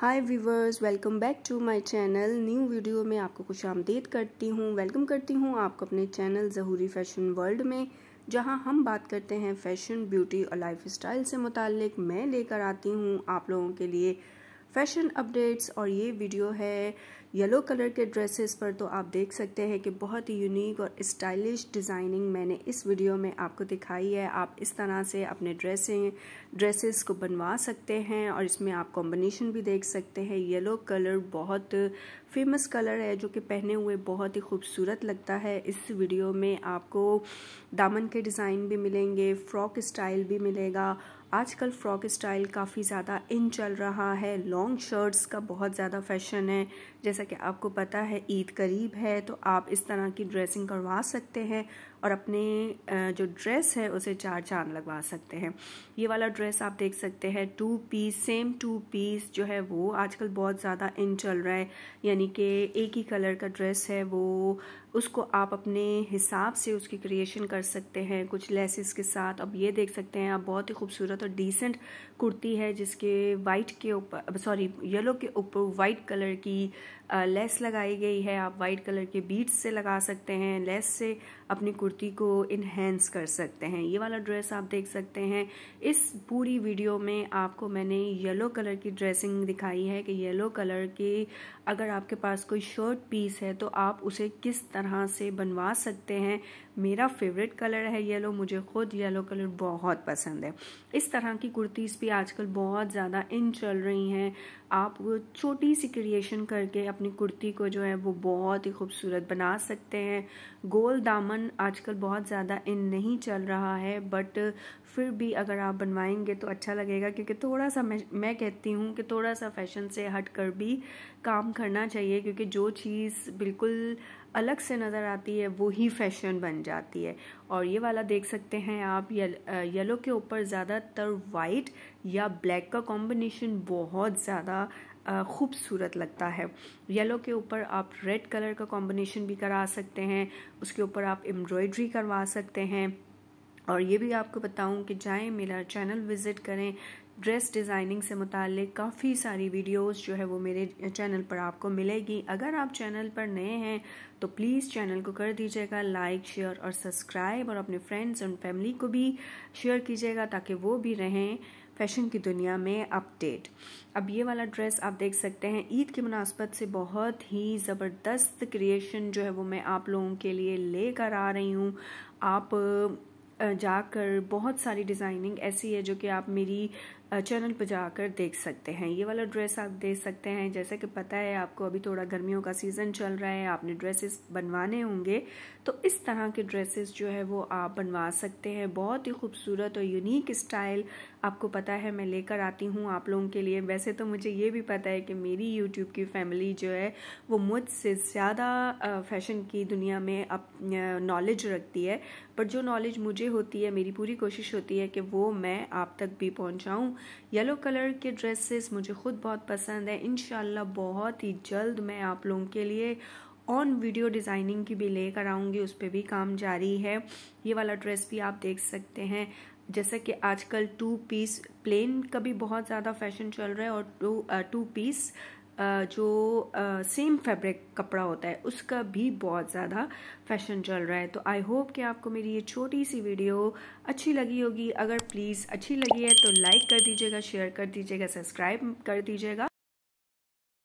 high viewers welcome back to my channel new video में आपको खुश आमदेद करती हूँ वेलकम करती हूँ आपको अपने चैनल जहूरी फैशन वर्ल्ड में जहाँ हम बात करते हैं फैशन ब्यूटी और लाइफ स्टाइल से मुतल मैं लेकर आती हूँ आप लोगों के लिए फैशन अपडेट्स और ये वीडियो है येलो कलर के ड्रेसेस पर तो आप देख सकते हैं कि बहुत ही यूनिक और स्टाइलिश डिज़ाइनिंग मैंने इस वीडियो में आपको दिखाई है आप इस तरह से अपने ड्रेसिंग ड्रेसेस को बनवा सकते हैं और इसमें आप कॉम्बिनेशन भी देख सकते हैं येलो कलर बहुत फेमस कलर है जो कि पहने हुए बहुत ही खूबसूरत लगता है इस वीडियो में आपको दामन के डिज़ाइन भी मिलेंगे फ्रॉक स्टाइल भी मिलेगा आजकल फ्रॉक स्टाइल काफ़ी ज़्यादा इन चल रहा है लॉन्ग शर्ट्स का बहुत ज़्यादा फैशन है जैसा कि आपको पता है ईद करीब है तो आप इस तरह की ड्रेसिंग करवा सकते हैं और अपने जो ड्रेस है उसे चार चांद लगवा सकते हैं ये वाला ड्रेस आप देख सकते हैं two piece same two piece जो है वो आजकल बहुत ज़्यादा इन चल रहा है यानी कि एक ही कलर का ड्रेस है वो उसको आप अपने हिसाब से उसकी क्रिएशन कर सकते हैं कुछ लेसिस के साथ अब ये देख सकते हैं आप बहुत ही खूबसूरत और डिसेंट कुर्ती है जिसके वाइट के ऊपर सॉरी येलो के ऊपर वाइट कलर की लेस लगाई गई है आप वाइट कलर के बीट्स से लगा सकते हैं लेस से अपनी कुर्ती को इन्हेंस कर सकते हैं ये वाला ड्रेस आप देख सकते हैं इस पूरी वीडियो में आपको मैंने येलो कलर की ड्रेसिंग दिखाई है कि येलो कलर के अगर आपके पास कोई शर्ट पीस है तो आप उसे किस तरह तरह से बनवा सकते हैं मेरा फेवरेट कलर है येलो मुझे ख़ुद येलो कलर बहुत पसंद है इस तरह की कुर्तीज़ भी आजकल बहुत ज़्यादा इन चल रही हैं आप वो छोटी सी क्रिएशन करके अपनी कुर्ती को जो है वो बहुत ही खूबसूरत बना सकते हैं गोल दामन आजकल बहुत ज़्यादा इन नहीं चल रहा है बट फिर भी अगर आप बनवाएंगे तो अच्छा लगेगा क्योंकि थोड़ा सा मैं मैं कहती हूँ कि थोड़ा सा फैशन से हट कर भी काम करना चाहिए क्योंकि जो चीज़ बिल्कुल अलग से नज़र आती है वो ही फैशन बन जाती है और ये वाला देख सकते हैं आप येलो के ऊपर ज़्यादातर वाइट या ब्लैक का कॉम्बिनेशन बहुत ज़्यादा खूबसूरत लगता है येलो के ऊपर आप रेड कलर का कॉम्बिनेशन भी करा सकते हैं उसके ऊपर आप एम्ब्रॉयड्री करवा सकते हैं और ये भी आपको बताऊं कि जाएं मेरा चैनल विज़िट करें ड्रेस डिज़ाइनिंग से मुतल काफ़ी सारी वीडियोस जो है वो मेरे चैनल पर आपको मिलेगी अगर आप चैनल पर नए हैं तो प्लीज़ चैनल को कर दीजिएगा लाइक शेयर और सब्सक्राइब और अपने फ्रेंड्स एंड फैमिली को भी शेयर कीजिएगा ताकि वो भी रहें फैशन की दुनिया में अपडेट अब ये वाला ड्रेस आप देख सकते हैं ईद की मुनासबत से बहुत ही ज़बरदस्त क्रिएशन जो है वो मैं आप लोगों के लिए लेकर आ रही हूँ आप जाकर बहुत सारी डिज़ाइनिंग ऐसी है जो कि आप मेरी चैनल पर जाकर देख सकते हैं ये वाला ड्रेस आप देख सकते हैं जैसे कि पता है आपको अभी थोड़ा गर्मियों का सीज़न चल रहा है आपने ड्रेसेस बनवाने होंगे तो इस तरह के ड्रेसेस जो है वो आप बनवा सकते हैं बहुत ही खूबसूरत और यूनिक स्टाइल आपको पता है मैं लेकर आती हूँ आप लोगों के लिए वैसे तो मुझे ये भी पता है कि मेरी यूट्यूब की फैमिली जो है वो मुझसे ज़्यादा फैशन की दुनिया में अप नॉलेज रखती है पर जो नॉलेज मुझे होती है मेरी पूरी कोशिश होती है कि वो मैं आप तक भी पहुँचाऊँ येलो कलर के ड्रेसेस मुझे ख़ुद बहुत पसंद है इन बहुत ही जल्द मैं आप लोगों के लिए ऑन वीडियो डिज़ाइनिंग की भी लेकर आऊँगी उस पर भी काम जारी है ये वाला ड्रेस भी आप देख सकते हैं जैसा कि आजकल टू पीस प्लेन का भी बहुत ज़्यादा फैशन चल रहा है और टू टू पीस जो सेम फैब्रिक कपड़ा होता है उसका भी बहुत ज़्यादा फैशन चल रहा है तो आई होप कि आपको मेरी ये छोटी सी वीडियो अच्छी लगी होगी अगर प्लीज़ अच्छी लगी है तो लाइक कर दीजिएगा शेयर कर दीजिएगा सब्सक्राइब कर दीजिएगा